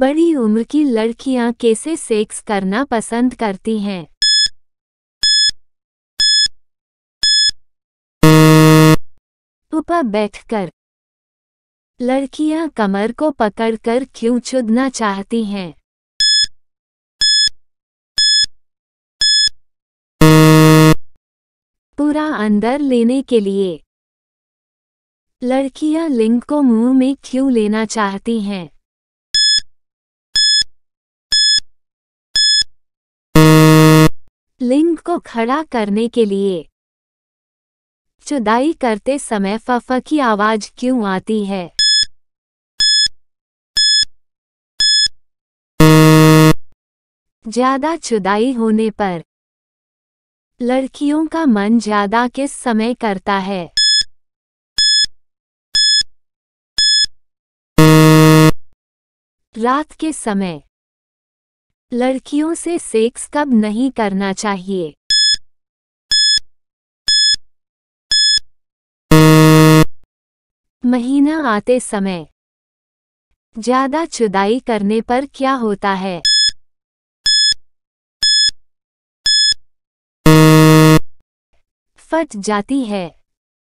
बड़ी उम्र की लड़कियां कैसे सेक्स करना पसंद करती हैं ऊपर बैठकर लड़कियां कमर को पकड़कर क्यों चुदना चाहती हैं पूरा अंदर लेने के लिए लड़कियां लिंग को मुंह में क्यों लेना चाहती हैं लिंग को खड़ा करने के लिए चुदाई करते समय फफ की आवाज क्यों आती है ज्यादा चुदाई होने पर लड़कियों का मन ज्यादा किस समय करता है रात के समय लड़कियों से सेक्स कब नहीं करना चाहिए महीना आते समय ज्यादा चुदाई करने पर क्या होता है फट जाती है